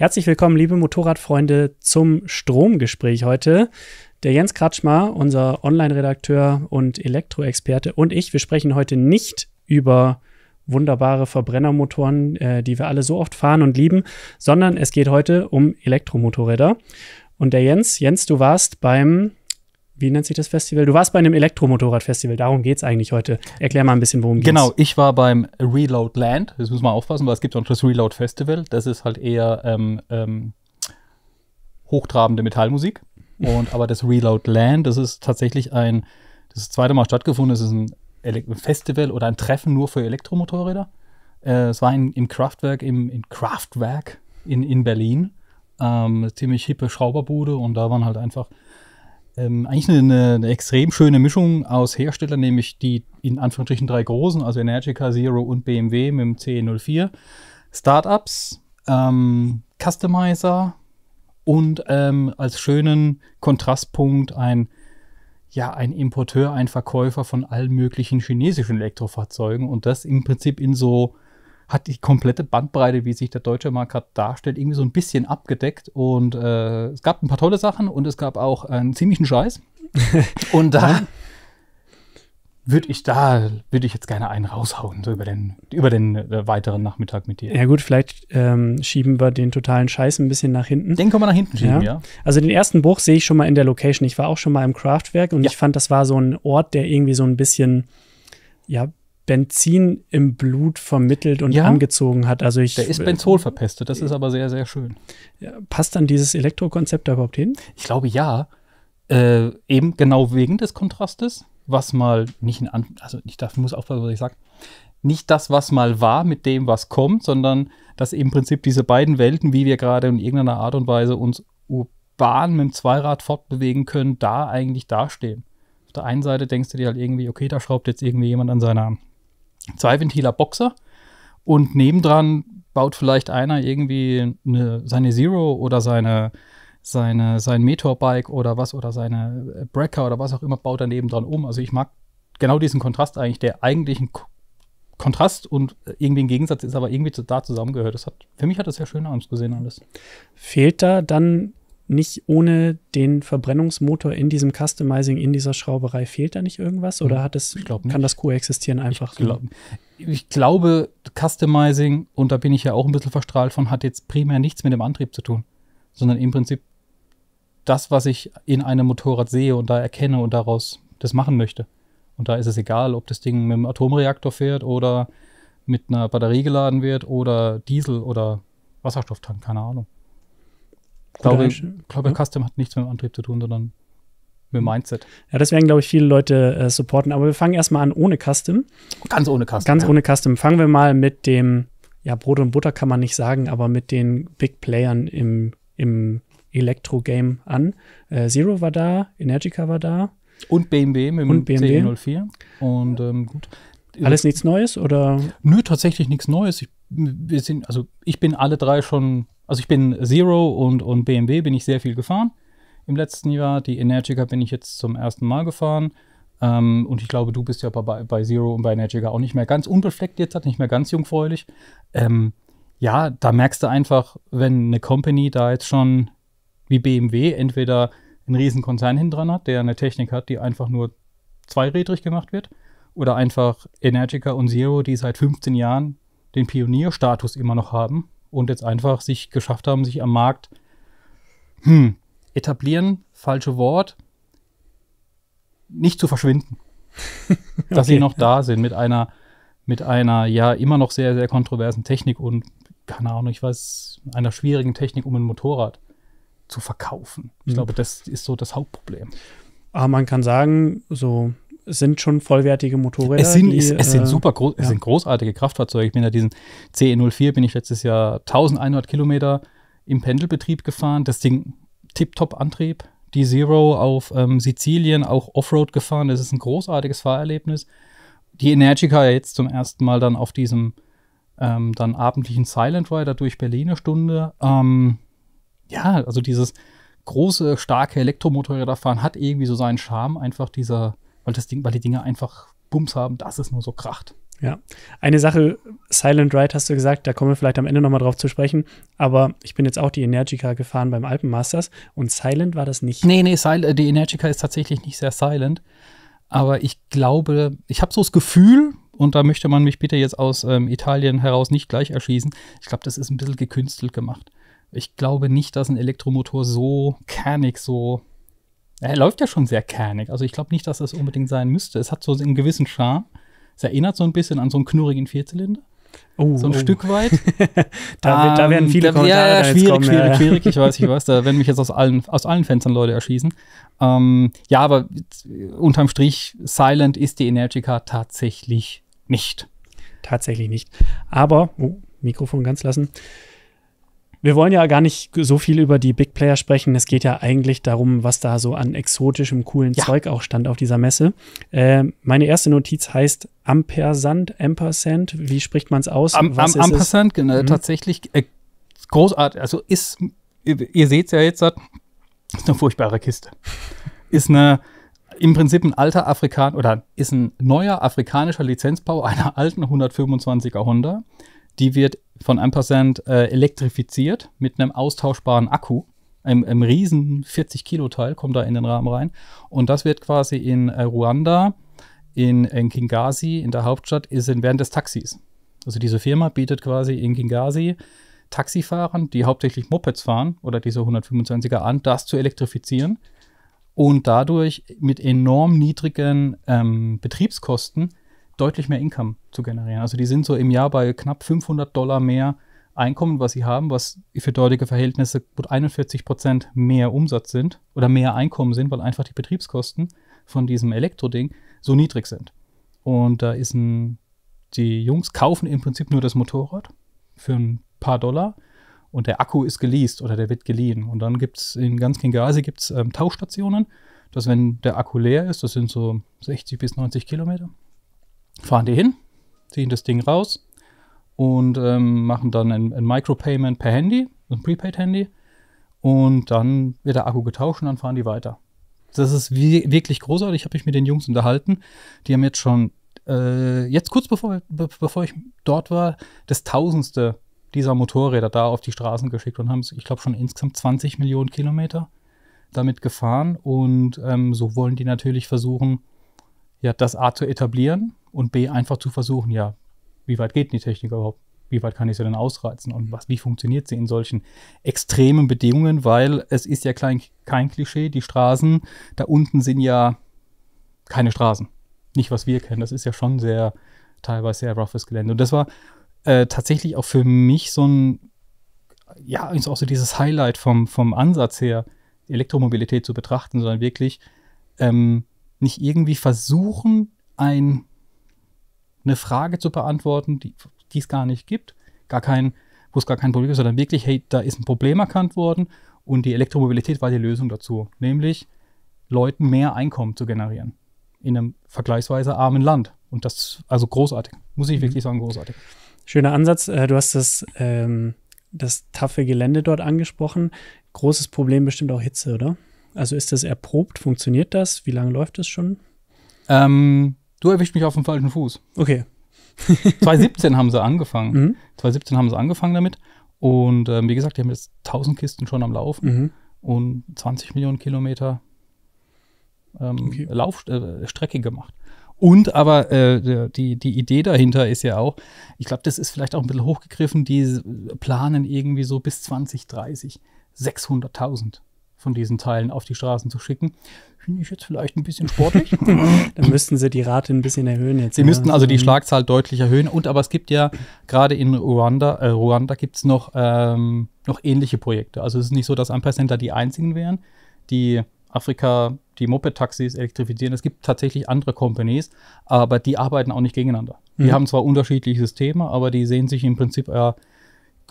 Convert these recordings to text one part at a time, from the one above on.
Herzlich willkommen, liebe Motorradfreunde, zum Stromgespräch heute. Der Jens Kratschmar, unser Online-Redakteur und Elektroexperte und ich, wir sprechen heute nicht über wunderbare Verbrennermotoren, äh, die wir alle so oft fahren und lieben, sondern es geht heute um Elektromotorräder. Und der Jens, Jens, du warst beim wie nennt sich das Festival? Du warst bei einem Elektromotorradfestival, darum geht es eigentlich heute. Erklär mal ein bisschen, worum geht Genau, geht's. ich war beim Reload Land, das muss man aufpassen, weil es gibt auch das Reload Festival, das ist halt eher ähm, ähm, hochtrabende Metallmusik. Und aber das Reload Land, das ist tatsächlich ein, das, das zweite Mal stattgefunden, das ist ein Ele Festival oder ein Treffen nur für Elektromotorräder. Äh, es war in, im Kraftwerk, im, in Kraftwerk in, in Berlin. Ähm, ziemlich hippe Schrauberbude und da waren halt einfach ähm, eigentlich eine, eine, extrem schöne Mischung aus Herstellern, nämlich die in Anführungsstrichen drei großen, also Energica, Zero und BMW mit dem CE04, Startups, ähm, Customizer und ähm, als schönen Kontrastpunkt ein ja, ein Importeur, ein Verkäufer von allen möglichen chinesischen Elektrofahrzeugen und das im Prinzip in so hat die komplette Bandbreite, wie sich der deutsche Markt gerade darstellt, irgendwie so ein bisschen abgedeckt. Und äh, es gab ein paar tolle Sachen und es gab auch einen ziemlichen Scheiß. und da würde ich da, würde ich jetzt gerne einen raushauen, so über den, über den äh, weiteren Nachmittag mit dir. Ja gut, vielleicht ähm, schieben wir den totalen Scheiß ein bisschen nach hinten. Den können wir nach hinten schieben, ja. ja. Also den ersten Bruch sehe ich schon mal in der Location. Ich war auch schon mal im Kraftwerk und ja. ich fand, das war so ein Ort, der irgendwie so ein bisschen, ja, Benzin im Blut vermittelt und ja, angezogen hat. Also ich, der ist Benzol verpestet, das äh, ist aber sehr, sehr schön. Passt dann dieses Elektrokonzept da überhaupt hin? Ich glaube ja. Äh, eben genau wegen des Kontrastes, was mal nicht ein, also ich darf, muss aufpassen, was ich sage, nicht das, was mal war, mit dem, was kommt, sondern dass im Prinzip diese beiden Welten, wie wir gerade in irgendeiner Art und Weise uns urban mit dem Zweirad fortbewegen können, da eigentlich dastehen. Auf der einen Seite denkst du dir halt irgendwie, okay, da schraubt jetzt irgendwie jemand an seiner Zweiventiler-Boxer und nebendran baut vielleicht einer irgendwie eine, seine Zero oder seine, seine, sein Meteor-Bike oder was oder seine äh, Brecker oder was auch immer, baut er nebendran um. Also ich mag genau diesen Kontrast eigentlich, der eigentlich ein Kontrast und äh, irgendwie ein Gegensatz ist, aber irgendwie da zusammengehört. Das hat, für mich hat das sehr schön ausgesehen alles. Fehlt da dann nicht ohne den Verbrennungsmotor in diesem Customizing, in dieser Schrauberei, fehlt da nicht irgendwas? Oder hm. hat es, kann das koexistieren einfach ich Glaub, ich glaube, Customizing, und da bin ich ja auch ein bisschen verstrahlt von, hat jetzt primär nichts mit dem Antrieb zu tun, sondern im Prinzip das, was ich in einem Motorrad sehe und da erkenne und daraus das machen möchte. Und da ist es egal, ob das Ding mit einem Atomreaktor fährt oder mit einer Batterie geladen wird oder Diesel oder Wasserstofftank, keine Ahnung. Ich glaube, ich hm? glaube ja. Custom hat nichts mit dem Antrieb zu tun, sondern mit dem Mindset. Ja, das werden, glaube ich, viele Leute äh, supporten. Aber wir fangen erstmal an ohne Custom. Ganz ohne Custom. Ganz ja. ohne Custom. Fangen wir mal mit dem, ja, Brot und Butter kann man nicht sagen, aber mit den Big Playern im, im Elektro-Game an. Äh, Zero war da, Energica war da. Und BMW mit dem BMW. 04. Und ähm, gut. Alles nichts Neues oder? Nö, tatsächlich nichts Neues. Ich, wir sind, also ich bin alle drei schon also ich bin Zero und, und BMW bin ich sehr viel gefahren im letzten Jahr. Die Energica bin ich jetzt zum ersten Mal gefahren. Ähm, und ich glaube, du bist ja bei, bei Zero und bei Energica auch nicht mehr ganz unbefleckt jetzt, hat nicht mehr ganz jungfräulich. Ähm, ja, da merkst du einfach, wenn eine Company da jetzt schon wie BMW entweder einen riesen Konzern hin hat, der eine Technik hat, die einfach nur zweirädrig gemacht wird, oder einfach Energica und Zero, die seit 15 Jahren den Pionierstatus immer noch haben und jetzt einfach sich geschafft haben, sich am Markt hm, etablieren, falsche Wort, nicht zu verschwinden. dass okay. sie noch da sind mit einer, mit einer ja immer noch sehr, sehr kontroversen Technik und keine Ahnung, ich weiß, einer schwierigen Technik, um ein Motorrad zu verkaufen. Ich mhm. glaube, das ist so das Hauptproblem. Aber man kann sagen, so sind schon vollwertige Motorräder. Es sind, die, es, es sind äh, super groß, ja. es sind großartige Kraftfahrzeuge. Ich bin ja diesen CE04 bin ich letztes Jahr 1100 Kilometer im Pendelbetrieb gefahren. Das Ding tipptopp Antrieb. Die Zero auf ähm, Sizilien auch Offroad gefahren. Das ist ein großartiges Fahrerlebnis. Die Energica jetzt zum ersten Mal dann auf diesem ähm, dann abendlichen Silent Rider durch Berlin eine Stunde. Ähm, ja, also dieses große, starke Elektromotorräder fahren hat irgendwie so seinen Charme, einfach dieser, weil das Ding, weil die Dinge einfach Bums haben, dass es nur so kracht. Ja, eine Sache, Silent Ride hast du gesagt, da kommen wir vielleicht am Ende nochmal drauf zu sprechen, aber ich bin jetzt auch die Energica gefahren beim Alpenmasters und Silent war das nicht. Nee, nee, Sil die Energica ist tatsächlich nicht sehr Silent, aber ich glaube, ich habe so das Gefühl, und da möchte man mich bitte jetzt aus ähm, Italien heraus nicht gleich erschießen, ich glaube, das ist ein bisschen gekünstelt gemacht. Ich glaube nicht, dass ein Elektromotor so kernig, so er läuft ja schon sehr kernig. Also ich glaube nicht, dass das unbedingt sein müsste. Es hat so einen gewissen Charme. Es erinnert so ein bisschen an so einen knurrigen Vierzylinder. Oh, so ein oh. Stück weit. da, um, da, werden ähm, viele da, Kommentare ja, schwierig, kommen, schwierig, ja. schwierig. Ich weiß, ich weiß. Da werden mich jetzt aus allen, aus allen Fenstern Leute erschießen. Ähm, ja, aber äh, unterm Strich, Silent ist die Energica tatsächlich nicht. Tatsächlich nicht. Aber, oh, Mikrofon ganz lassen. Wir wollen ja gar nicht so viel über die Big Player sprechen. Es geht ja eigentlich darum, was da so an exotischem, coolen ja. Zeug auch stand auf dieser Messe. Äh, meine erste Notiz heißt Ampersand, Ampersand. Wie spricht man es aus? Am, am, Ampersand, genau, mhm. tatsächlich äh, großartig. Also ist, ihr, ihr seht es ja jetzt, ist eine furchtbare Kiste. Ist eine im Prinzip ein alter Afrikaner oder ist ein neuer afrikanischer Lizenzbau einer alten 125er Honda, die wird von Ampersand äh, elektrifiziert mit einem austauschbaren Akku. Ein, ein riesen 40 Kilo Teil kommt da in den Rahmen rein. Und das wird quasi in äh, Ruanda, in, in Kingazi, in der Hauptstadt, ist in, während des Taxis. Also diese Firma bietet quasi in Kingazi Taxifahrern, die hauptsächlich Mopeds fahren oder diese 125er an, das zu elektrifizieren und dadurch mit enorm niedrigen ähm, Betriebskosten deutlich mehr Income zu generieren. Also die sind so im Jahr bei knapp 500 Dollar mehr Einkommen, was sie haben, was für deutliche Verhältnisse gut 41 Prozent mehr Umsatz sind oder mehr Einkommen sind, weil einfach die Betriebskosten von diesem Elektroding so niedrig sind. Und da ist ein, die Jungs kaufen im Prinzip nur das Motorrad für ein paar Dollar und der Akku ist geleast oder der wird geliehen. Und dann gibt es in ganz Kengasi gibt's, ähm, Tauchstationen, dass wenn der Akku leer ist, das sind so 60 bis 90 Kilometer, fahren die hin, ziehen das Ding raus und ähm, machen dann ein, ein Micropayment per Handy, ein Prepaid-Handy. Und dann wird der Akku getauscht und dann fahren die weiter. Das ist wie, wirklich großartig. Habe ich mit den Jungs unterhalten. Die haben jetzt schon, äh, jetzt kurz bevor, be bevor ich dort war, das tausendste dieser Motorräder da auf die Straßen geschickt und haben, ich glaube, schon insgesamt 20 Millionen Kilometer damit gefahren. Und ähm, so wollen die natürlich versuchen, ja, das A zu etablieren und B einfach zu versuchen, ja, wie weit geht die Technik überhaupt? Wie weit kann ich sie denn ausreizen und was, wie funktioniert sie in solchen extremen Bedingungen? Weil es ist ja klein, kein Klischee, die Straßen da unten sind ja keine Straßen. Nicht, was wir kennen. Das ist ja schon sehr, teilweise sehr roughes Gelände. Und das war äh, tatsächlich auch für mich so ein, ja, ist auch so dieses Highlight vom, vom Ansatz her, Elektromobilität zu betrachten, sondern wirklich ähm, nicht irgendwie versuchen, ein, eine Frage zu beantworten, die, es gar nicht gibt, gar kein, wo es gar kein Problem ist, sondern wirklich, hey, da ist ein Problem erkannt worden und die Elektromobilität war die Lösung dazu, nämlich Leuten mehr Einkommen zu generieren in einem vergleichsweise armen Land. Und das ist also großartig, muss ich mhm. wirklich sagen, großartig. Schöner Ansatz. Äh, du hast das, ähm, das taffe Gelände dort angesprochen. Großes Problem bestimmt auch Hitze, oder? Also ist das erprobt? Funktioniert das? Wie lange läuft das schon? Ähm, du erwischt mich auf dem falschen Fuß. Okay. 2017 haben sie angefangen. Mhm. 2017 haben sie angefangen damit. Und ähm, wie gesagt, die haben jetzt 1000 Kisten schon am Laufen mhm. und 20 Millionen Kilometer ähm, okay. Laufstrecke äh, gemacht. Und aber äh, die, die Idee dahinter ist ja auch, ich glaube, das ist vielleicht auch ein bisschen hochgegriffen, die planen irgendwie so bis 2030 600.000 von diesen Teilen auf die Straßen zu schicken. Finde ich jetzt vielleicht ein bisschen sportlich. Dann müssten sie die Rate ein bisschen erhöhen jetzt. Sie ja. müssten also die mhm. Schlagzahl deutlich erhöhen. Und aber es gibt ja gerade in Ruanda, äh, Ruanda gibt es noch, ähm, noch ähnliche Projekte. Also es ist nicht so, dass Ampersender die einzigen wären, die Afrika die Moped-Taxis elektrifizieren. Es gibt tatsächlich andere Companies, aber die arbeiten auch nicht gegeneinander. Die mhm. haben zwar unterschiedliche Systeme, aber die sehen sich im Prinzip, äh,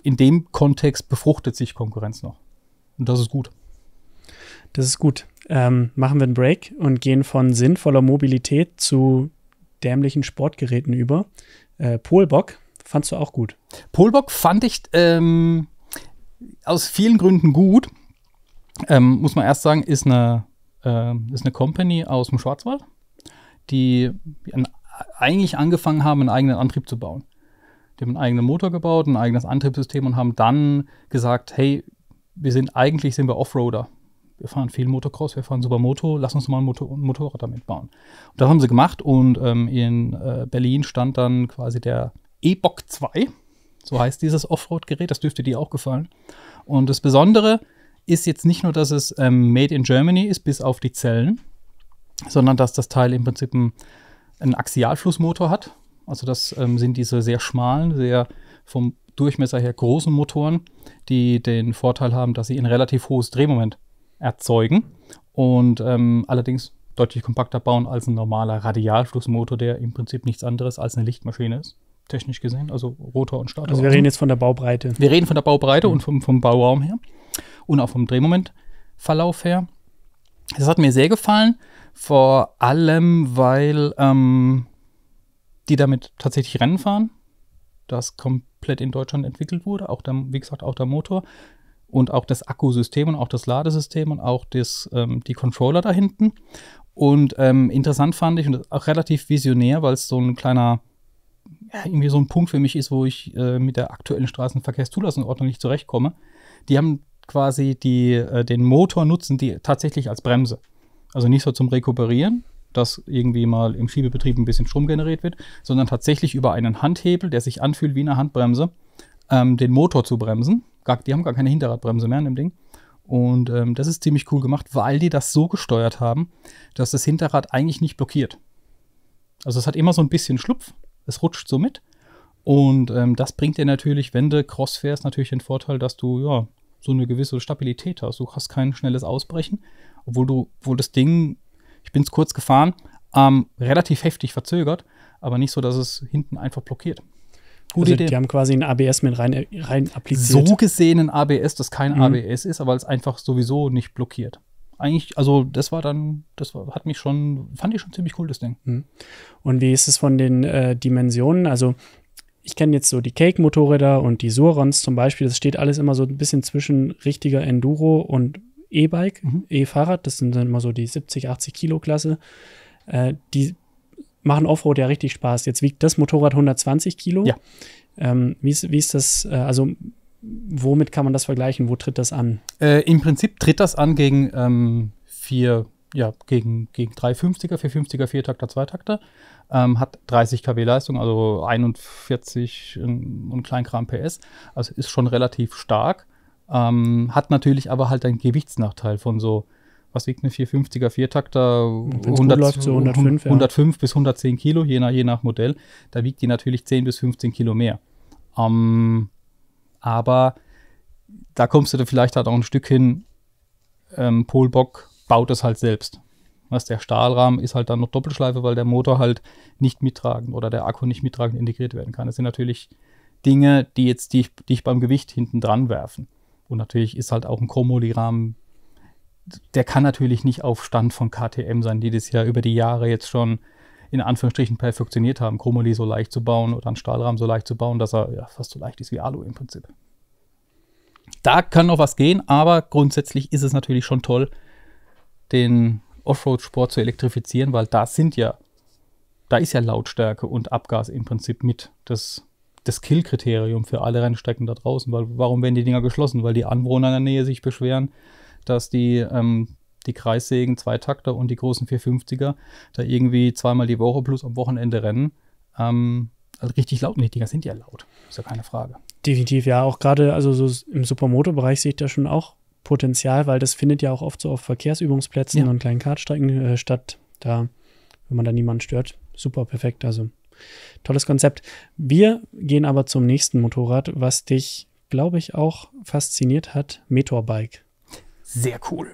in dem Kontext befruchtet sich Konkurrenz noch. Und das ist gut. Das ist gut. Ähm, machen wir einen Break und gehen von sinnvoller Mobilität zu dämlichen Sportgeräten über. Äh, Polbock fandst du auch gut. Polbock fand ich ähm, aus vielen Gründen gut. Ähm, muss man erst sagen, ist eine, äh, ist eine Company aus dem Schwarzwald, die an, eigentlich angefangen haben, einen eigenen Antrieb zu bauen. Die haben einen eigenen Motor gebaut, ein eigenes Antriebssystem und haben dann gesagt, hey, wir sind eigentlich sind wir Offroader wir fahren viel Motocross, wir fahren Supermoto, lass uns mal ein, Motor, ein Motorrad damit bauen. Und das haben sie gemacht und ähm, in äh, Berlin stand dann quasi der E-Bock 2, so heißt dieses Offroad-Gerät, das dürfte dir auch gefallen. Und das Besondere ist jetzt nicht nur, dass es ähm, made in Germany ist, bis auf die Zellen, sondern dass das Teil im Prinzip einen, einen Axialflussmotor hat. Also das ähm, sind diese sehr schmalen, sehr vom Durchmesser her großen Motoren, die den Vorteil haben, dass sie ein relativ hohes Drehmoment erzeugen und ähm, allerdings deutlich kompakter bauen als ein normaler Radialflussmotor, der im Prinzip nichts anderes als eine Lichtmaschine ist technisch gesehen, also Rotor und Starter. Also wir reden jetzt von der Baubreite. Wir reden von der Baubreite mhm. und vom, vom Bauraum her und auch vom Drehmomentverlauf her. Das hat mir sehr gefallen, vor allem, weil ähm, die damit tatsächlich Rennen fahren, das komplett in Deutschland entwickelt wurde, auch der, wie gesagt, auch der Motor und auch das Akkusystem und auch das Ladesystem und auch das, ähm, die Controller da hinten. Und ähm, interessant fand ich und auch relativ visionär, weil es so ein kleiner, ja, irgendwie so ein Punkt für mich ist, wo ich äh, mit der aktuellen Straßenverkehrszulassungsordnung nicht zurechtkomme. Die haben quasi die, äh, den Motor nutzen, die tatsächlich als Bremse. Also nicht so zum Rekuperieren, dass irgendwie mal im Schiebebetrieb ein bisschen Strom generiert wird, sondern tatsächlich über einen Handhebel, der sich anfühlt wie eine Handbremse, ähm, den Motor zu bremsen Gar, die haben gar keine Hinterradbremse mehr in dem Ding. Und ähm, das ist ziemlich cool gemacht, weil die das so gesteuert haben, dass das Hinterrad eigentlich nicht blockiert. Also es hat immer so ein bisschen Schlupf, es rutscht so mit. Und ähm, das bringt dir natürlich, wenn du Cross fährst, natürlich den Vorteil, dass du ja so eine gewisse Stabilität hast. Du hast kein schnelles Ausbrechen, obwohl du, obwohl das Ding, ich bin es kurz gefahren, ähm, relativ heftig verzögert, aber nicht so, dass es hinten einfach blockiert. Gute also Idee. Die haben quasi ein ABS mit rein, rein appliziert. So gesehen ein ABS, das kein mhm. ABS ist, aber es einfach sowieso nicht blockiert. Eigentlich, also das war dann, das war, hat mich schon, fand ich schon ziemlich cool, das Ding. Mhm. Und wie ist es von den äh, Dimensionen? Also ich kenne jetzt so die Cake-Motorräder und die Surons zum Beispiel, das steht alles immer so ein bisschen zwischen richtiger Enduro und E-Bike, mhm. E-Fahrrad, das sind dann immer so die 70, 80 Kilo Klasse. Äh, die machen Offroad ja richtig Spaß. Jetzt wiegt das Motorrad 120 Kilo. Ja. Ähm, wie, ist, wie ist das, äh, also womit kann man das vergleichen? Wo tritt das an? Äh, Im Prinzip tritt das an gegen ähm, vier, ja, gegen, gegen 350er, 450er, Viertakter, Zweitakter. Ähm, hat 30 kW Leistung, also 41 und Kleinkram PS. Also ist schon relativ stark. Ähm, hat natürlich aber halt einen Gewichtsnachteil von so was wiegt eine 450er Viertakter? 100, läuft, so 105, 105 ja. bis 110 Kilo, je nach, je nach Modell. Da wiegt die natürlich 10 bis 15 Kilo mehr. Ähm, aber da kommst du da vielleicht halt auch ein Stück hin. Ähm, Polbock baut es halt selbst. Was der Stahlrahmen ist halt dann noch Doppelschleife, weil der Motor halt nicht mittragend oder der Akku nicht mittragend integriert werden kann. Das sind natürlich Dinge, die jetzt dich, dich beim Gewicht hinten dran werfen. Und natürlich ist halt auch ein Komoli-Rahmen der kann natürlich nicht auf Stand von KTM sein, die das ja über die Jahre jetzt schon in Anführungsstrichen perfektioniert haben, Chromoly so leicht zu bauen oder einen Stahlrahmen so leicht zu bauen, dass er ja, fast so leicht ist wie Alu im Prinzip. Da kann noch was gehen, aber grundsätzlich ist es natürlich schon toll, den Offroad-Sport zu elektrifizieren, weil da sind ja, da ist ja Lautstärke und Abgas im Prinzip mit das, das Kill-Kriterium für alle Rennstrecken da draußen, weil warum werden die Dinger geschlossen? Weil die Anwohner in der Nähe sich beschweren, dass die, ähm, die Kreissägen, Zweitakter und die großen 450er da irgendwie zweimal die Woche plus am Wochenende rennen. Ähm, also richtig laut nicht, die Dinger sind ja laut, ist ja keine Frage. Definitiv, ja, auch gerade also so im Supermoto-Bereich sehe ich da schon auch Potenzial, weil das findet ja auch oft so auf Verkehrsübungsplätzen ja. und kleinen Kartstrecken äh, statt. Da, wenn man da niemanden stört, super perfekt. Also tolles Konzept. Wir gehen aber zum nächsten Motorrad, was dich, glaube ich, auch fasziniert hat: Meteorbike sehr cool.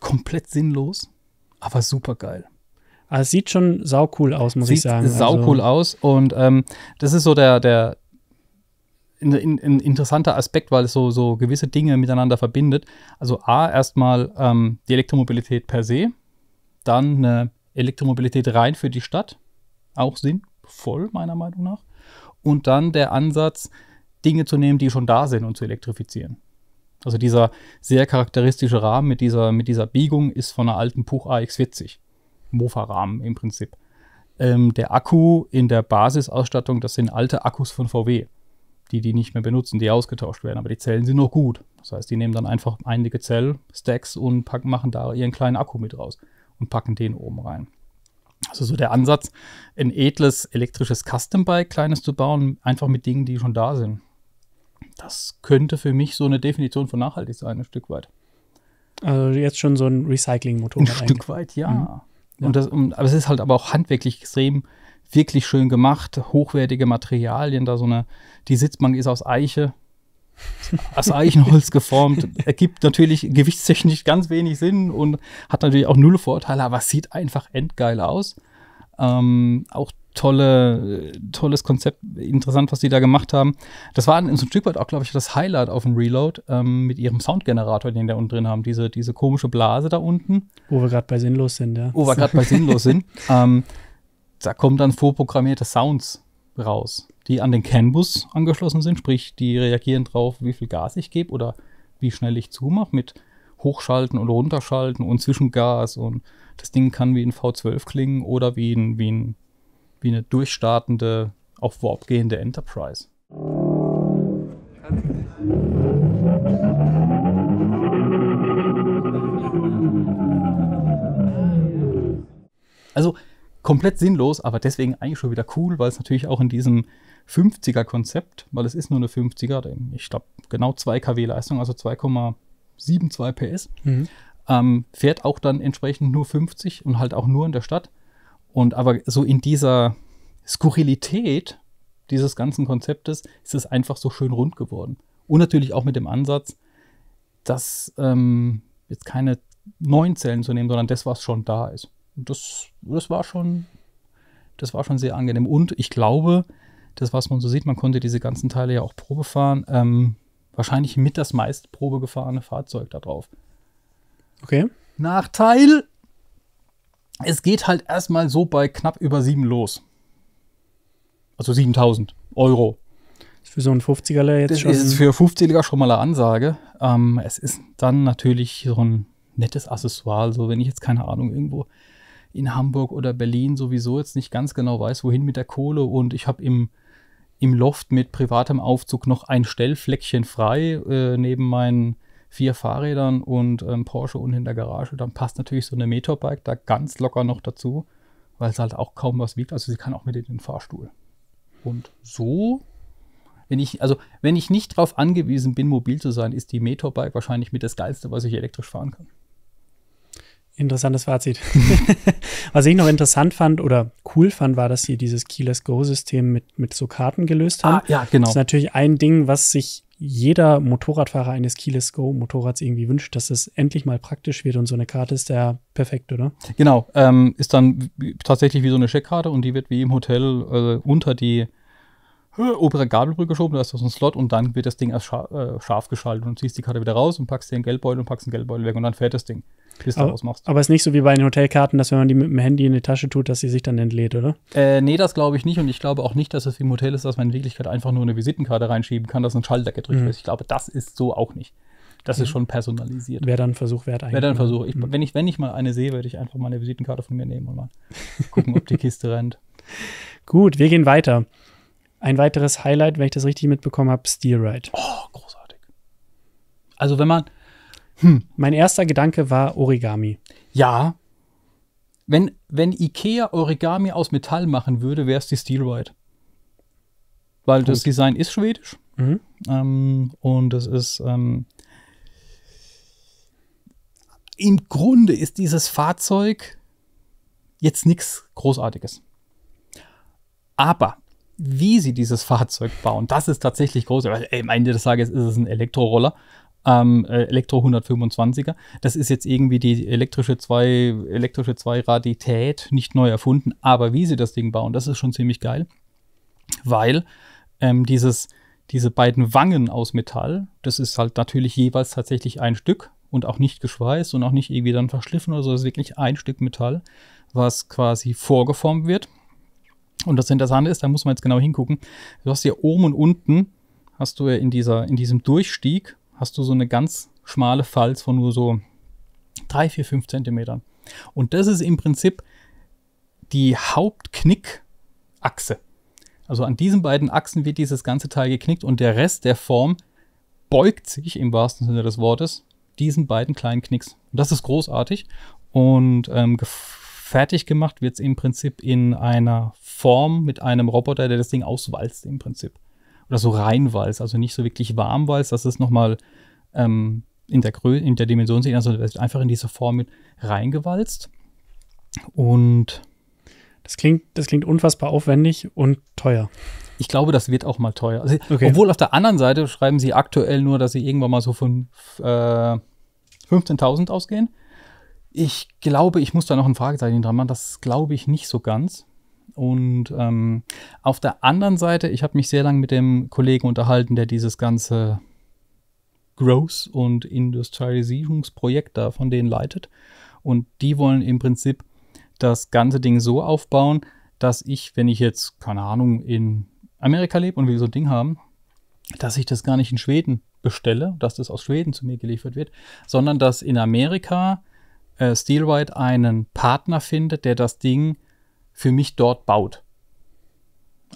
Komplett sinnlos, aber super geil. Also ah, es sieht schon saucool aus, muss sieht ich sagen. Sieht saucool also. aus und ähm, das ist so der, der ein in, in interessanter Aspekt, weil es so, so gewisse Dinge miteinander verbindet. Also A, erstmal ähm, die Elektromobilität per se, dann eine Elektromobilität rein für die Stadt, auch sinnvoll meiner Meinung nach. Und dann der Ansatz, Dinge zu nehmen, die schon da sind und zu elektrifizieren. Also dieser sehr charakteristische Rahmen mit dieser, mit dieser Biegung ist von einer alten Puch AX40. Mofa-Rahmen im Prinzip. Ähm, der Akku in der Basisausstattung, das sind alte Akkus von VW, die die nicht mehr benutzen, die ausgetauscht werden. Aber die Zellen sind noch gut. Das heißt, die nehmen dann einfach einige Zellstacks und packen, machen da ihren kleinen Akku mit raus und packen den oben rein. Also so der Ansatz, ein edles elektrisches Custom-Bike, kleines zu bauen, einfach mit Dingen, die schon da sind. Das könnte für mich so eine Definition von nachhaltig sein, ein Stück weit. Also jetzt schon so ein Recycling-Motor. Ein Stück weit, ja. Mhm. Und das, und, aber es ist halt aber auch handwerklich extrem wirklich schön gemacht, hochwertige Materialien, da so eine, die Sitzbank ist aus Eiche, aus Eichenholz geformt, ergibt natürlich gewichtstechnisch ganz wenig Sinn und hat natürlich auch null Vorteile, aber es sieht einfach endgeil aus. Ähm, auch tolle, äh, tolles Konzept, interessant, was die da gemacht haben. Das war ein, so ein Stück weit auch, glaube ich, das Highlight auf dem Reload ähm, mit ihrem Soundgenerator, den da unten drin haben. Diese, diese komische Blase da unten. Wo wir gerade bei sinnlos sind, ja. Wo wir gerade bei sinnlos sind. Ähm, da kommen dann vorprogrammierte Sounds raus, die an den CAN-Bus angeschlossen sind, sprich, die reagieren drauf, wie viel Gas ich gebe oder wie schnell ich zumache mit Hochschalten und Runterschalten und Zwischengas und das Ding kann wie ein V12 klingen oder wie ein, wie ein wie eine durchstartende, auf Warp gehende Enterprise. Also komplett sinnlos, aber deswegen eigentlich schon wieder cool, weil es natürlich auch in diesem 50er-Konzept, weil es ist nur eine 50er, ich glaube genau 2 kW Leistung, also 2,72 PS, mhm. ähm, fährt auch dann entsprechend nur 50 und halt auch nur in der Stadt. Und aber so in dieser Skurrilität dieses ganzen Konzeptes ist es einfach so schön rund geworden. Und natürlich auch mit dem Ansatz, dass ähm, jetzt keine neuen Zellen zu nehmen, sondern das, was schon da ist. Und das, das war schon, das war schon sehr angenehm. Und ich glaube, das, was man so sieht, man konnte diese ganzen Teile ja auch Probe fahren, ähm, wahrscheinlich mit das meist Probe gefahrene Fahrzeug da drauf. Okay. Nachteil, es geht halt erstmal so bei knapp über sieben los. Also 7000 Euro. Für so einen 50er jetzt das schon. Das ist für 50er schon mal eine Ansage. Ähm, es ist dann natürlich so ein nettes Accessoire. So, wenn ich jetzt keine Ahnung irgendwo in Hamburg oder Berlin sowieso jetzt nicht ganz genau weiß, wohin mit der Kohle und ich habe im, im Loft mit privatem Aufzug noch ein Stellfleckchen frei äh, neben meinen vier Fahrrädern und ähm, Porsche unten in der Garage, dann passt natürlich so eine Meterbike da ganz locker noch dazu, weil es halt auch kaum was wiegt. Also sie kann auch mit in den Fahrstuhl. Und so, wenn ich, also wenn ich nicht darauf angewiesen bin, mobil zu sein, ist die Meterbike wahrscheinlich mit das Geilste, was ich elektrisch fahren kann. Interessantes Fazit. was ich noch interessant fand oder cool fand, war, dass sie dieses Keyless Go-System mit, mit so Karten gelöst haben. Ah, ja, genau. Das ist natürlich ein Ding, was sich jeder Motorradfahrer eines Keyless Go Motorrads irgendwie wünscht, dass es endlich mal praktisch wird und so eine Karte ist ja perfekt, oder? Genau, ähm, ist dann tatsächlich wie so eine Checkkarte und die wird wie im Hotel äh, unter die obere Gabelbrücke geschoben, da ist das ein Slot und dann wird das Ding erst scharf, äh, scharf geschaltet und ziehst die Karte wieder raus und packst dir Geldbeutel und packst den Geldbeutel weg und dann fährt das Ding, bis du daraus machst. Aber ist nicht so wie bei den Hotelkarten, dass wenn man die mit dem Handy in die Tasche tut, dass sie sich dann entlädt, oder? Äh, nee, das glaube ich nicht und ich glaube auch nicht, dass es wie im Hotel ist, dass man in Wirklichkeit einfach nur eine Visitenkarte reinschieben kann, dass ein Schalter gedrückt mhm. Ich glaube, das ist so auch nicht. Das mhm. ist schon personalisiert. Wäre dann ein Versuch wert eigentlich. Wäre dann ein Versuch. Ich, mhm. wenn, ich, wenn ich mal eine sehe, würde ich einfach mal eine Visitenkarte von mir nehmen und mal gucken, ob die Kiste rennt. Gut, wir gehen weiter. Ein weiteres Highlight, wenn ich das richtig mitbekommen habe, Steelride. Oh, großartig. Also wenn man. Hm. Mein erster Gedanke war Origami. Ja. Wenn, wenn Ikea Origami aus Metall machen würde, wäre es die Steelride. Weil Punkt. das Design ist schwedisch. Mhm. Ähm, und es ist. Ähm, im Grunde ist dieses Fahrzeug jetzt nichts Großartiges. Aber wie sie dieses Fahrzeug bauen, das ist tatsächlich groß. Weil, ey, am Ende des Tages ist es ein Elektroroller. Ähm, äh, Elektro 125er. Das ist jetzt irgendwie die elektrische, zwei, elektrische Zweiradität nicht neu erfunden, aber wie sie das Ding bauen, das ist schon ziemlich geil, weil ähm, dieses, diese beiden Wangen aus Metall, das ist halt natürlich jeweils tatsächlich ein Stück und auch nicht geschweißt und auch nicht irgendwie dann verschliffen oder so, das ist wirklich ein Stück Metall, was quasi vorgeformt wird und das Interessante ist, da muss man jetzt genau hingucken, du hast hier oben und unten, hast du in, dieser, in diesem Durchstieg, hast du so eine ganz schmale Falz von nur so 3, 4, 5 Zentimetern. Und das ist im Prinzip die Hauptknickachse. Also an diesen beiden Achsen wird dieses ganze Teil geknickt und der Rest der Form beugt sich im wahrsten Sinne des Wortes diesen beiden kleinen Knicks. Und das ist großartig. Und ähm, fertig gemacht wird es im Prinzip in einer Form mit einem Roboter, der das Ding auswalzt im Prinzip. Oder so reinwalzt, also nicht so wirklich warmwalzt, dass es nochmal ähm, in, der Grö in der Dimension sehen, also einfach in diese Form mit reingewalzt. Und das klingt, das klingt unfassbar aufwendig und teuer. Ich glaube, das wird auch mal teuer. Also, okay. Obwohl auf der anderen Seite schreiben sie aktuell nur, dass sie irgendwann mal so von äh, 15.000 ausgehen. Ich glaube, ich muss da noch ein Fragezeichen dran machen. Das glaube ich nicht so ganz. Und ähm, auf der anderen Seite, ich habe mich sehr lange mit dem Kollegen unterhalten, der dieses ganze Growth- und Industrialisierungsprojekt da von denen leitet. Und die wollen im Prinzip das ganze Ding so aufbauen, dass ich, wenn ich jetzt, keine Ahnung, in Amerika lebe und will so ein Ding haben, dass ich das gar nicht in Schweden bestelle, dass das aus Schweden zu mir geliefert wird, sondern dass in Amerika äh, Steelwhite einen Partner findet, der das Ding für mich dort baut.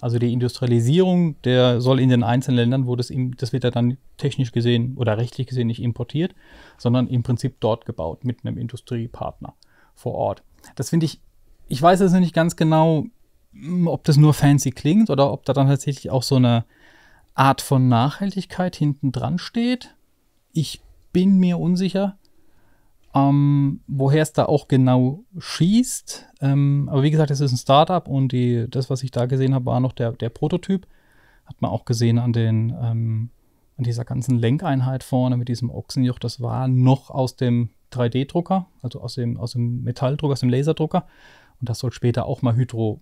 Also die Industrialisierung, der soll in den einzelnen Ländern, wo das, im, das wird ja dann technisch gesehen oder rechtlich gesehen nicht importiert, sondern im Prinzip dort gebaut mit einem Industriepartner vor Ort. Das finde ich, ich weiß jetzt also nicht ganz genau, hm, ob das nur fancy klingt oder ob da dann tatsächlich auch so eine Art von Nachhaltigkeit hinten dran steht. Ich bin mir unsicher ähm, woher es da auch genau schießt. Ähm, aber wie gesagt, es ist ein Startup und die, das, was ich da gesehen habe, war noch der, der Prototyp. Hat man auch gesehen an, den, ähm, an dieser ganzen Lenkeinheit vorne mit diesem Ochsenjoch. Das war noch aus dem 3D-Drucker, also aus dem, aus dem Metalldrucker, aus dem Laserdrucker. Und das soll später auch mal Hydro,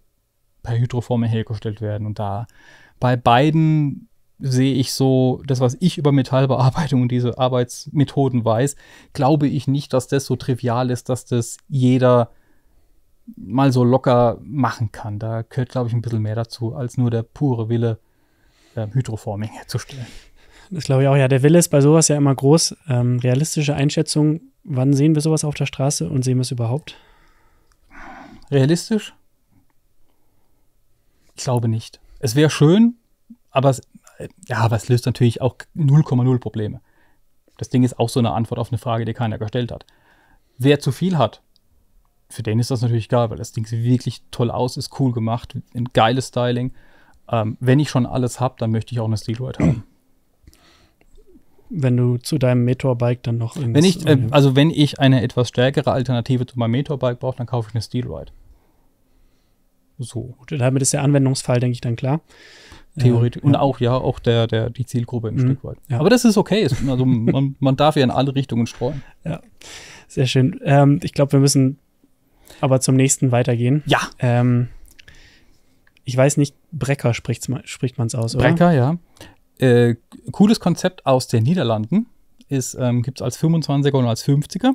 per Hydroform hergestellt werden. Und da bei beiden sehe ich so, das, was ich über Metallbearbeitung und diese Arbeitsmethoden weiß, glaube ich nicht, dass das so trivial ist, dass das jeder mal so locker machen kann. Da gehört, glaube ich, ein bisschen mehr dazu, als nur der pure Wille, äh, Hydroforming herzustellen. Das glaube ich auch, ja. Der Wille ist bei sowas ja immer groß. Ähm, realistische Einschätzung, wann sehen wir sowas auf der Straße und sehen wir es überhaupt? Realistisch? Ich glaube nicht. Es wäre schön, aber es ja, aber es löst natürlich auch 0,0 Probleme. Das Ding ist auch so eine Antwort auf eine Frage, die keiner gestellt hat. Wer zu viel hat, für den ist das natürlich egal, weil das Ding sieht wirklich toll aus, ist cool gemacht, ein geiles Styling. Ähm, wenn ich schon alles habe, dann möchte ich auch eine Steelride haben. Wenn du zu deinem Meteor-Bike dann noch wenn ich, äh, Also wenn ich eine etwas stärkere Alternative zu meinem Meteor-Bike brauche, dann kaufe ich eine Steelride. So. damit ist der Anwendungsfall, denke ich, dann klar. Theoretisch. Ja, und auch, ja, auch der, der, die Zielgruppe ein mhm, Stück weit. Ja. Aber das ist okay. Es, also man, man darf ja in alle Richtungen streuen. Ja, sehr schön. Ähm, ich glaube, wir müssen aber zum nächsten weitergehen. Ja. Ähm, ich weiß nicht, Brecker spricht man es aus, oder? Brecker, ja. Äh, cooles Konzept aus den Niederlanden. ähm, gibt es als 25er und als 50er.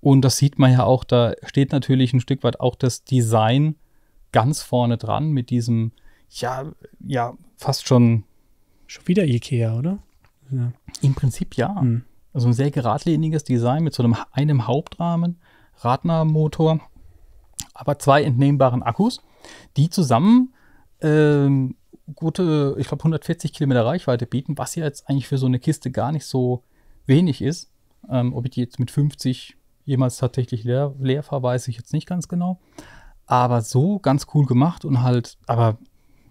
Und das sieht man ja auch, da steht natürlich ein Stück weit auch das Design ganz vorne dran mit diesem ja, ja, fast schon. Schon wieder Ikea, oder? Ja. Im Prinzip ja. Mhm. Also ein sehr geradliniges Design mit so einem, einem Hauptrahmen, Radnermotor, aber zwei entnehmbaren Akkus, die zusammen ähm, gute, ich glaube 140 Kilometer Reichweite bieten, was ja jetzt eigentlich für so eine Kiste gar nicht so wenig ist. Ähm, ob ich die jetzt mit 50 jemals tatsächlich leer, leer fahre, weiß ich jetzt nicht ganz genau. Aber so ganz cool gemacht und halt, aber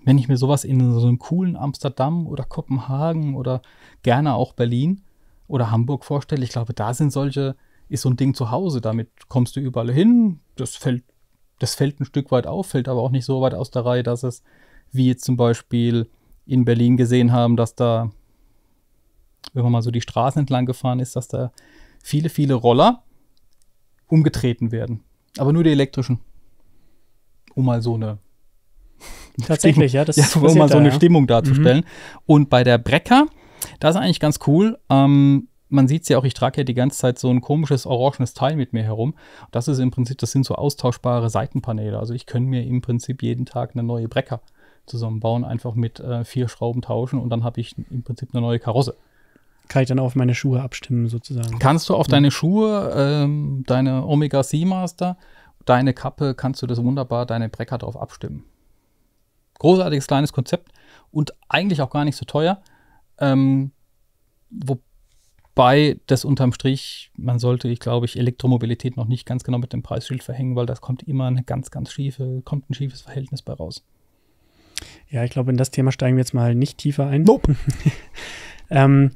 wenn ich mir sowas in so einem coolen Amsterdam oder Kopenhagen oder gerne auch Berlin oder Hamburg vorstelle, ich glaube, da sind solche, ist so ein Ding zu Hause. Damit kommst du überall hin. Das fällt, das fällt ein Stück weit auf, fällt aber auch nicht so weit aus der Reihe, dass es, wie jetzt zum Beispiel in Berlin gesehen haben, dass da, wenn man mal so die Straßen entlang gefahren ist, dass da viele, viele Roller umgetreten werden. Aber nur die elektrischen. Um mal so eine Tatsächlich, ja. Das ja, um mal so eine ja. Stimmung darzustellen. Mhm. Und bei der Brecker, das ist eigentlich ganz cool. Ähm, man sieht es ja auch, ich trage ja die ganze Zeit so ein komisches orangenes Teil mit mir herum. Das ist im Prinzip, das sind so austauschbare Seitenpaneele. Also ich könnte mir im Prinzip jeden Tag eine neue Brecker zusammenbauen, einfach mit äh, vier Schrauben tauschen und dann habe ich im Prinzip eine neue Karosse. Kann ich dann auf meine Schuhe abstimmen sozusagen? Kannst du auf ja. deine Schuhe, ähm, deine Omega Seamaster, deine Kappe, kannst du das wunderbar, deine Brecker drauf abstimmen großartiges kleines Konzept und eigentlich auch gar nicht so teuer. Ähm, wobei das unterm Strich, man sollte, ich glaube ich, Elektromobilität noch nicht ganz genau mit dem Preisschild verhängen, weil das kommt immer ein ganz, ganz schiefe, kommt ein schiefes Verhältnis bei raus. Ja, ich glaube, in das Thema steigen wir jetzt mal nicht tiefer ein. Nope. ähm,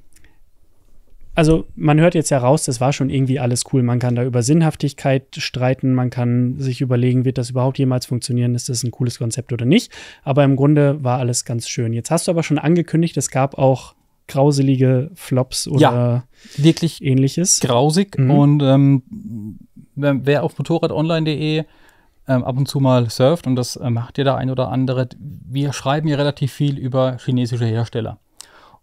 also man hört jetzt ja raus, das war schon irgendwie alles cool. Man kann da über Sinnhaftigkeit streiten, man kann sich überlegen, wird das überhaupt jemals funktionieren, ist das ein cooles Konzept oder nicht. Aber im Grunde war alles ganz schön. Jetzt hast du aber schon angekündigt, es gab auch grauselige Flops oder ja, wirklich ähnliches. Grausig. Mhm. Und ähm, wer auf motorradonline.de ähm, ab und zu mal surft, und das äh, macht ähm, ihr der ein oder andere, wir schreiben ja relativ viel über chinesische Hersteller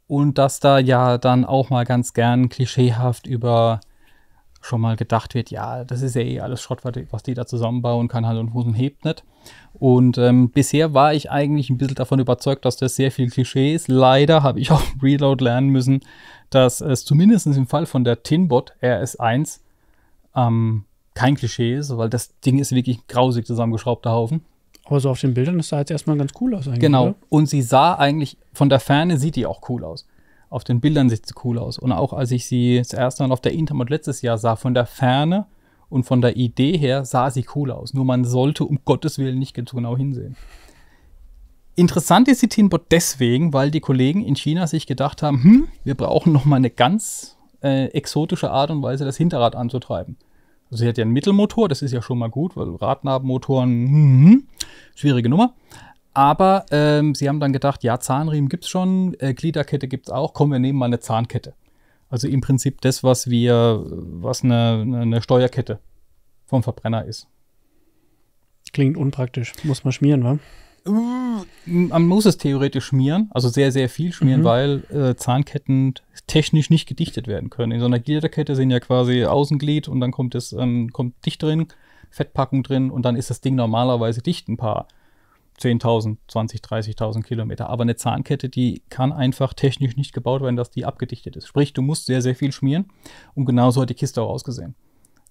und dass da ja dann auch mal ganz gern klischeehaft über schon mal gedacht wird, ja, das ist ja eh alles Schrott, was die da zusammenbauen, kann halt und Fuß hebt nicht. Und ähm, bisher war ich eigentlich ein bisschen davon überzeugt, dass das sehr viel Klischee ist. Leider habe ich auch Reload lernen müssen, dass es zumindest im Fall von der Tinbot RS1 ähm, kein Klischee ist, weil das Ding ist wirklich ein grausig zusammengeschraubter Haufen. Aber so auf den Bildern, das sah jetzt erstmal ganz cool aus eigentlich. Genau. Oder? Und sie sah eigentlich, von der Ferne sieht die auch cool aus. Auf den Bildern sieht sie cool aus. Und auch als ich sie das erste Mal auf der Intermod letztes Jahr sah, von der Ferne und von der Idee her sah sie cool aus. Nur man sollte um Gottes Willen nicht genau hinsehen. Interessant ist die Tinbot deswegen, weil die Kollegen in China sich gedacht haben, hm, wir brauchen noch mal eine ganz äh, exotische Art und Weise, das Hinterrad anzutreiben sie hat ja einen Mittelmotor, das ist ja schon mal gut, weil Radnabenmotoren, mm, schwierige Nummer. Aber ähm, sie haben dann gedacht, ja, Zahnriemen gibt es schon, äh, Gliederkette gibt es auch, komm, wir nehmen mal eine Zahnkette. Also im Prinzip das, was wir, was eine, eine Steuerkette vom Verbrenner ist. Klingt unpraktisch, muss man schmieren, wa? Mm, man muss es theoretisch schmieren, also sehr, sehr viel schmieren, mhm. weil äh, Zahnketten technisch nicht gedichtet werden können. In so einer Gliederkette sind ja quasi Außenglied und dann kommt es, ähm, kommt dicht drin, Fettpackung drin und dann ist das Ding normalerweise dicht ein paar 10.000, 20.000, 30.000 Kilometer. Aber eine Zahnkette, die kann einfach technisch nicht gebaut werden, dass die abgedichtet ist. Sprich, du musst sehr, sehr viel schmieren und genauso hat die Kiste auch ausgesehen.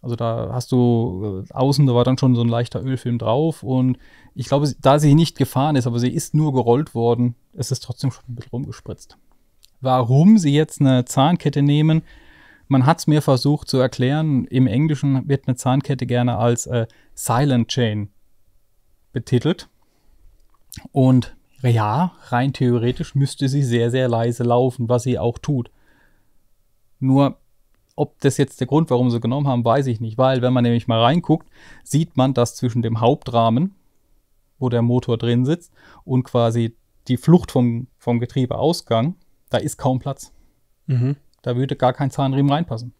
Also da hast du äh, außen, da war dann schon so ein leichter Ölfilm drauf und ich glaube, da sie nicht gefahren ist, aber sie ist nur gerollt worden, ist es trotzdem schon ein bisschen rumgespritzt. Warum sie jetzt eine Zahnkette nehmen, man hat es mir versucht zu erklären. Im Englischen wird eine Zahnkette gerne als äh, Silent Chain betitelt. Und ja, rein theoretisch müsste sie sehr, sehr leise laufen, was sie auch tut. Nur ob das jetzt der Grund, warum sie genommen haben, weiß ich nicht, weil wenn man nämlich mal reinguckt, sieht man, dass zwischen dem Hauptrahmen, wo der Motor drin sitzt, und quasi die Flucht vom, vom Getriebeausgang, da ist kaum Platz. Mhm. Da würde gar kein Zahnriemen reinpassen.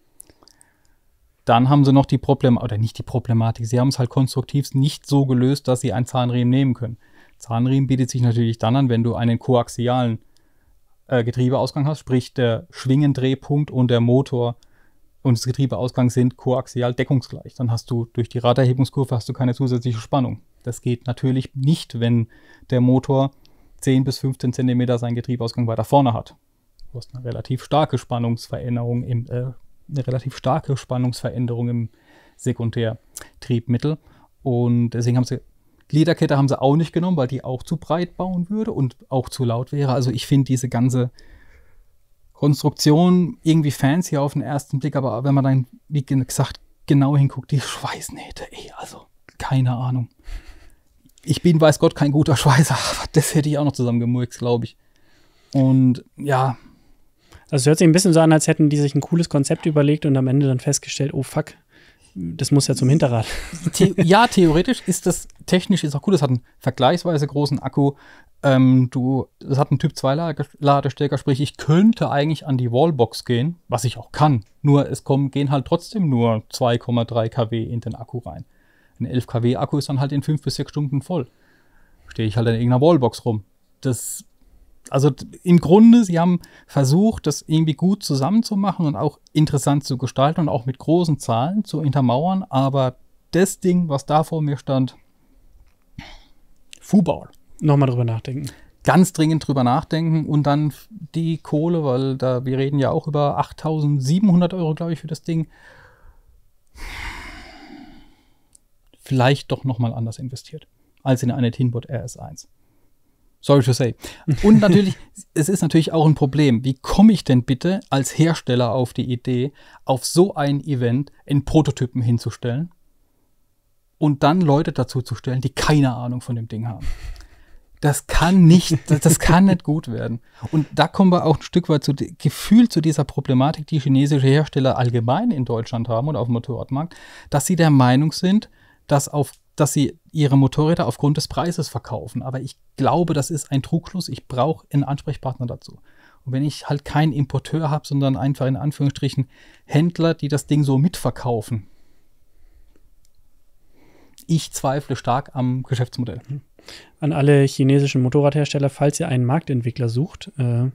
Dann haben sie noch die Problem oder nicht die Problematik, sie haben es halt konstruktiv nicht so gelöst, dass sie einen Zahnriemen nehmen können. Zahnriemen bietet sich natürlich dann an, wenn du einen koaxialen äh, Getriebeausgang hast, sprich der Schwingendrehpunkt und der Motor und das Getriebeausgang sind koaxial deckungsgleich. Dann hast du durch die Raderhebungskurve hast du keine zusätzliche Spannung. Das geht natürlich nicht, wenn der Motor 10 bis 15 Zentimeter seinen Getriebeausgang weiter vorne hat. Du hast eine relativ starke Spannungsveränderung im, äh, eine relativ starke Spannungsveränderung im Sekundärtriebmittel. Und deswegen haben sie Gliederkette haben sie auch nicht genommen, weil die auch zu breit bauen würde und auch zu laut wäre. Also ich finde diese ganze Konstruktion irgendwie fancy auf den ersten Blick, aber wenn man dann, wie gesagt, genau hinguckt, die Schweißnähte, ey, also keine Ahnung. Ich bin, weiß Gott, kein guter Schweißer, aber das hätte ich auch noch zusammengemurkst, glaube ich. Und ja. Also es hört sich ein bisschen so an, als hätten die sich ein cooles Konzept überlegt und am Ende dann festgestellt, oh fuck, das muss ja zum Hinterrad. The ja, theoretisch ist das technisch ist auch gut. Es hat einen vergleichsweise großen Akku. Ähm, du, es hat einen Typ 2 Lade Ladestecker, sprich, ich könnte eigentlich an die Wallbox gehen, was ich auch kann. Nur es kommen, gehen halt trotzdem nur 2,3 kW in den Akku rein. Ein 11 kW Akku ist dann halt in 5 bis 6 Stunden voll. Stehe ich halt in irgendeiner Wallbox rum. Das also im Grunde, sie haben versucht, das irgendwie gut zusammenzumachen und auch interessant zu gestalten und auch mit großen Zahlen zu hintermauern. Aber das Ding, was da vor mir stand, Fußball. Nochmal drüber nachdenken. Ganz dringend drüber nachdenken und dann die Kohle, weil da wir reden ja auch über 8.700 Euro, glaube ich, für das Ding. Vielleicht doch nochmal anders investiert als in eine Tinbot RS1. Sorry to say. Und natürlich, es ist natürlich auch ein Problem. Wie komme ich denn bitte als Hersteller auf die Idee, auf so ein Event in Prototypen hinzustellen und dann Leute dazu zu stellen, die keine Ahnung von dem Ding haben? Das kann nicht, das, das kann nicht gut werden. Und da kommen wir auch ein Stück weit zu, Gefühl zu dieser Problematik, die chinesische Hersteller allgemein in Deutschland haben und auf dem Motorradmarkt, dass sie der Meinung sind, dass auf dass sie ihre Motorräder aufgrund des Preises verkaufen. Aber ich glaube, das ist ein Trugschluss. Ich brauche einen Ansprechpartner dazu. Und wenn ich halt keinen Importeur habe, sondern einfach in Anführungsstrichen Händler, die das Ding so mitverkaufen, ich zweifle stark am Geschäftsmodell. Mhm. An alle chinesischen Motorradhersteller, falls ihr einen Marktentwickler sucht, äh,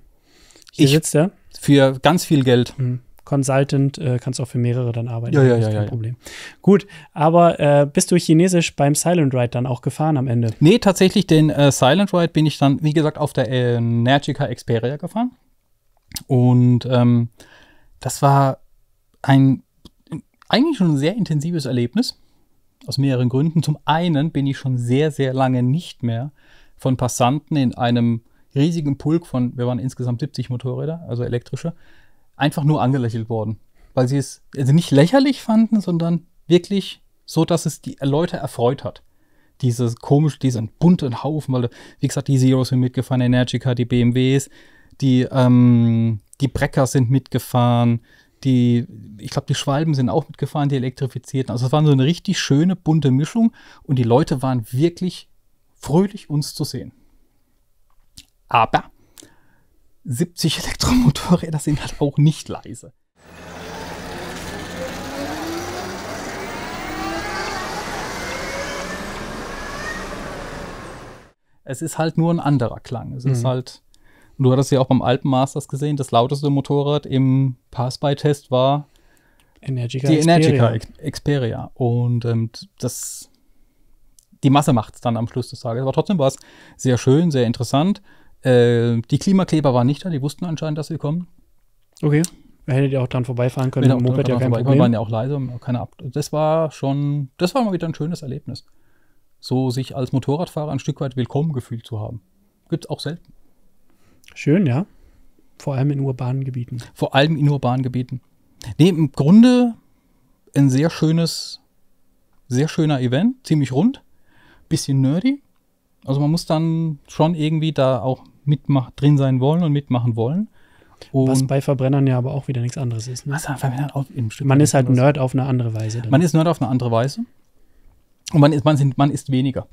hier ich, sitzt er. Für ganz viel Geld. Mhm. Consultant, äh, kannst auch für mehrere dann arbeiten. Ja, ja, ja. Kein ja, Problem. Ja. Gut, aber äh, bist du Chinesisch beim Silent Ride dann auch gefahren am Ende? Nee, tatsächlich den äh, Silent Ride bin ich dann, wie gesagt, auf der äh, Energica Xperia gefahren. Und ähm, das war ein eigentlich schon ein sehr intensives Erlebnis. Aus mehreren Gründen. Zum einen bin ich schon sehr, sehr lange nicht mehr von Passanten in einem riesigen Pulk von, wir waren insgesamt 70 Motorräder, also elektrische, einfach nur angelächelt worden, weil sie es also nicht lächerlich fanden, sondern wirklich so, dass es die Leute erfreut hat. Dieses komisch, diesen bunten Haufen, weil, wie gesagt, die Zeros sind mitgefahren, Energica, die BMWs, die, ähm, die Brecker sind mitgefahren, die, ich glaube, die Schwalben sind auch mitgefahren, die elektrifizierten. Also es war so eine richtig schöne, bunte Mischung und die Leute waren wirklich fröhlich, uns zu sehen. Aber 70 Elektromotorräder sind halt auch nicht leise. Es ist halt nur ein anderer Klang. Es mhm. ist halt, du hattest ja auch beim Alpenmasters gesehen, das lauteste Motorrad im Pass-by-Test war Energica die Energica Xperia. Xperia. Und ähm, das, die Masse macht es dann am Schluss des Tages. Aber trotzdem war es sehr schön, sehr interessant. Äh, die Klimakleber waren nicht da, die wussten anscheinend, dass wir kommen. Okay. Hättet ihr auch dran vorbeifahren können, genau, Moped ja kein Problem. Wir waren ja auch leise, keine Ab Das war schon, das war mal wieder ein schönes Erlebnis. So sich als Motorradfahrer ein Stück weit willkommen gefühlt zu haben. Gibt es auch selten. Schön, ja. Vor allem in urbanen Gebieten. Vor allem in urbanen Gebieten. Nee, im Grunde ein sehr schönes, sehr schöner Event, ziemlich rund, bisschen nerdy. Also man muss dann schon irgendwie da auch mitmach drin sein wollen und mitmachen wollen. Und was bei Verbrennern ja aber auch wieder nichts anderes ist. Ne? Was, auch man ist halt Nerd auf eine andere Weise. Dann. Man ist Nerd auf eine andere Weise. Und man ist, man sind, man ist weniger.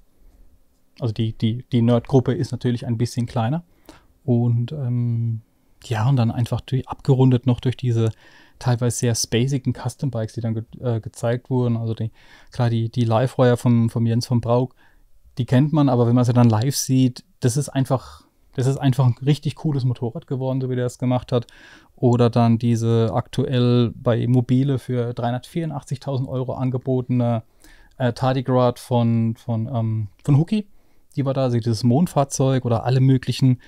Also die, die, die Nerd-Gruppe ist natürlich ein bisschen kleiner. Und ähm, ja, und dann einfach durch, abgerundet noch durch diese teilweise sehr spacigen Custom-Bikes, die dann ge äh, gezeigt wurden. Also die, klar, die, die live reuer von, von Jens von Brauk, die kennt man, aber wenn man sie dann live sieht, das ist einfach, das ist einfach ein richtig cooles Motorrad geworden, so wie der es gemacht hat. Oder dann diese aktuell bei Mobile für 384.000 Euro angebotene äh, Tardigrad von, von, ähm, von Hookie, die war da, also dieses Mondfahrzeug oder alle möglichen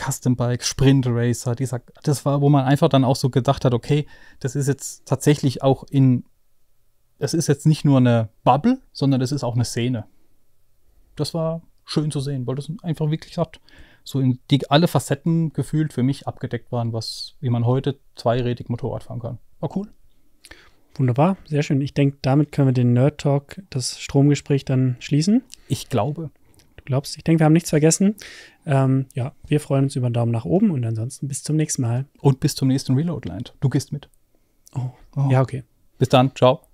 Custom Bikes, Sprint Racer, dieser, das war, wo man einfach dann auch so gedacht hat, okay, das ist jetzt tatsächlich auch in, das ist jetzt nicht nur eine Bubble, sondern das ist auch eine Szene das war schön zu sehen, weil das einfach wirklich hat so in die alle Facetten gefühlt für mich abgedeckt waren, was wie man heute zweirädig Motorrad fahren kann. War cool. Wunderbar, sehr schön. Ich denke, damit können wir den Nerd Talk, das Stromgespräch dann schließen. Ich glaube. Du glaubst, ich denke, wir haben nichts vergessen. Ähm, ja, wir freuen uns über einen Daumen nach oben und ansonsten bis zum nächsten Mal. Und bis zum nächsten Reloadland. Du gehst mit. Oh. oh. Ja, okay. Bis dann. Ciao.